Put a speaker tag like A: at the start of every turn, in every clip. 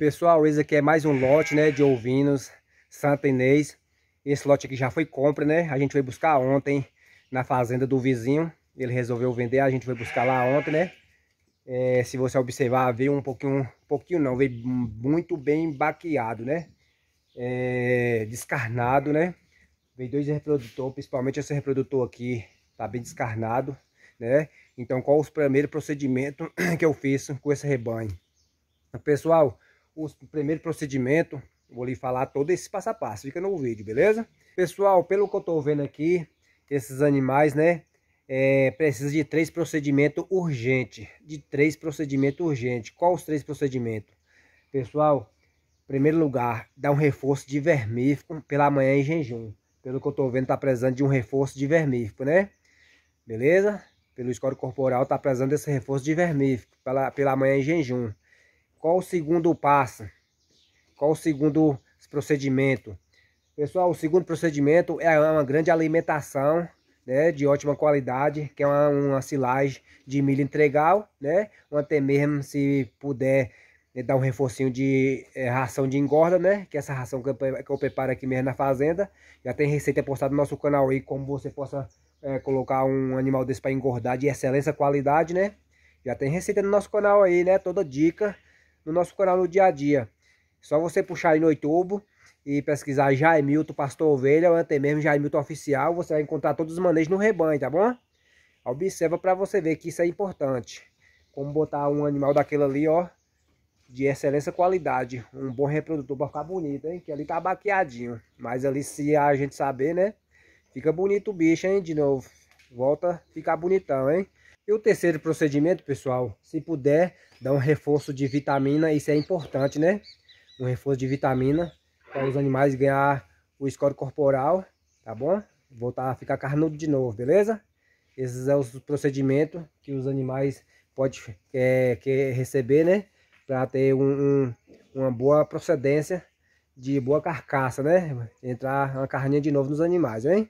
A: pessoal, esse aqui é mais um lote, né, de ovinos Santa Inês. Esse lote aqui já foi compra, né? A gente foi buscar ontem na fazenda do vizinho. Ele resolveu vender, a gente foi buscar lá ontem, né? É, se você observar, veio um pouquinho, um pouquinho não, veio muito bem baqueado, né? É, descarnado, né? Veio dois reprodutores, principalmente esse reprodutor aqui, tá bem descarnado, né? Então, qual os primeiros procedimentos que eu fiz com esse rebanho? Pessoal, o primeiro procedimento. Vou lhe falar todo esse passo a passo. Fica no vídeo, beleza? Pessoal, pelo que eu tô vendo aqui, esses animais, né? É, precisa de três procedimentos urgentes. De três procedimentos urgentes. Qual os três procedimentos? Pessoal, em primeiro lugar, dá um reforço de vermífugo pela manhã em jejum. Pelo que eu tô vendo, tá precisando de um reforço de vermífugo, né? Beleza? Pelo escório corporal, tá precisando desse reforço de vermífugo pela, pela manhã em jejum. Qual o segundo passo? Qual o segundo procedimento? Pessoal, o segundo procedimento é uma grande alimentação, né, de ótima qualidade, que é uma, uma silagem de milho integral, né, ou até mesmo se puder né, dar um reforcinho de é, ração de engorda, né, que é essa ração que eu, que eu, preparo aqui mesmo na fazenda, já tem receita postada no nosso canal aí, como você possa é, colocar um animal desse para engordar de excelência qualidade, né, já tem receita no nosso canal aí, né, toda dica, no nosso canal no dia a dia. Só você puxar aí no YouTube e pesquisar Jaimilton Pastor Ovelha ou até mesmo Jaimilton Oficial, você vai encontrar todos os manejos no rebanho, tá bom? Observa para você ver que isso é importante. Como botar um animal daquele ali, ó, de excelência qualidade, um bom reprodutor para ficar bonito, hein? Que ali tá baqueadinho, mas ali se a gente saber, né? Fica bonito o bicho, hein? De novo, volta a ficar bonitão, hein? E o terceiro procedimento, pessoal, se puder, dá um reforço de vitamina, isso é importante, né? Um reforço de vitamina para os animais ganhar o score corporal, tá bom? Voltar a ficar carnudo de novo, beleza? Esses são é os procedimentos que os animais podem é, receber, né? Para ter um, um, uma boa procedência de boa carcaça, né? Entrar uma carninha de novo nos animais, hein?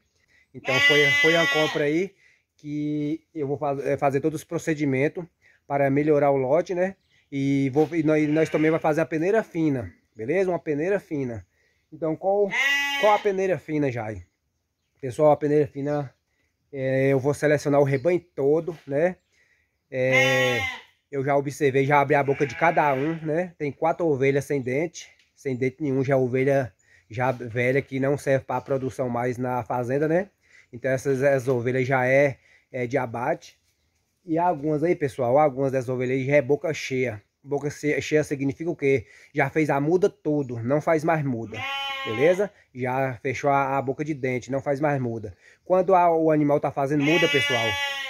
A: Então foi, foi a compra aí que eu vou eh, fazer todos os procedimentos para melhorar o lote, né? E, vou, e nós, nós, também vamos fazer a peneira fina, beleza? Uma peneira fina. Então, qual, qual a peneira fina, Jai? Pessoal, a peneira fina, é, eu vou selecionar o rebanho todo, né? É, eu já observei, já abri a boca de cada um, né? Tem quatro ovelhas sem dente, sem dente nenhum, já é ovelha já velha que não serve para produção mais na fazenda, né? Então essas, essas ovelhas já é é, de abate. E algumas aí, pessoal, algumas dessas ovelhas já é boca cheia. Boca cheia significa o quê? Já fez a muda todo, não faz mais muda. Beleza? Já fechou a, a boca de dente, não faz mais muda. Quando a, o animal tá fazendo muda, pessoal,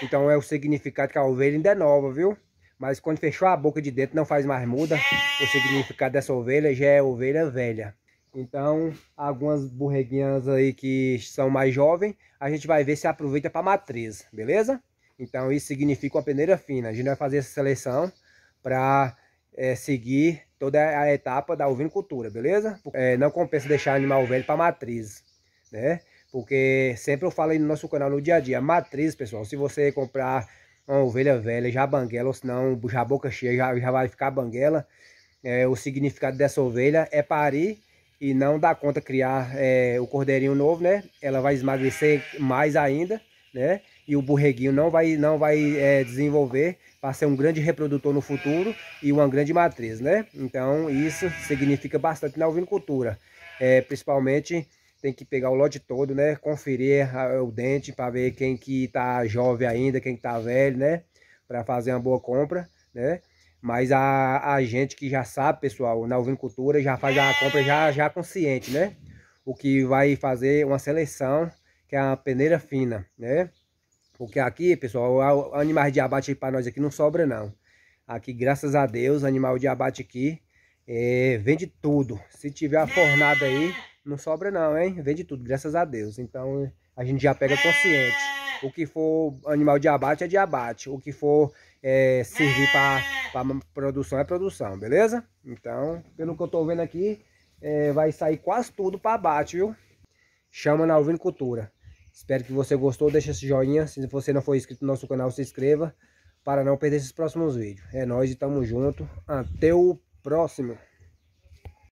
A: então é o significado que a ovelha ainda é nova, viu? Mas quando fechou a boca de dentro, não faz mais muda. O significado dessa ovelha já é ovelha velha. Então, algumas borreguinhas aí que são mais jovens, a gente vai ver se aproveita para matriz, beleza? Então, isso significa uma peneira fina. A gente vai fazer essa seleção para é, seguir toda a etapa da ovinocultura, beleza? É, não compensa deixar animal velho para matriz, né? Porque sempre eu falo aí no nosso canal no dia a dia, matriz, pessoal, se você comprar uma ovelha velha, já banguela, ou senão já boca cheia, já, já vai ficar banguela, é, o significado dessa ovelha é parir e não dá conta criar é, o cordeirinho novo, né? Ela vai emagrecer mais ainda, né? E o borreguinho não vai, não vai é, desenvolver para ser um grande reprodutor no futuro e uma grande matriz, né? Então isso significa bastante na ovinocultura. É, eh, principalmente tem que pegar o lote todo, né? Conferir a, o dente para ver quem que está jovem ainda, quem que está velho, né? Para fazer uma boa compra, né? Mas a, a gente que já sabe, pessoal, na ovinocultura já faz a compra já, já consciente, né? O que vai fazer uma seleção, que é a peneira fina, né? Porque aqui, pessoal, animais de abate para nós aqui não sobra, não. Aqui, graças a Deus, animal de abate aqui é, vende tudo. Se tiver a fornada aí, não sobra não, hein? Vende tudo, graças a Deus. Então, a gente já pega consciente. O que for animal de abate é de abate. O que for é, servir para produção é produção, beleza? Então, pelo que eu tô vendo aqui, é, vai sair quase tudo para abate, viu? Chama na Alvinicultura. Espero que você gostou, deixa esse joinha. Se você não for inscrito no nosso canal, se inscreva para não perder esses próximos vídeos. É nóis e tamo junto. Até o próximo.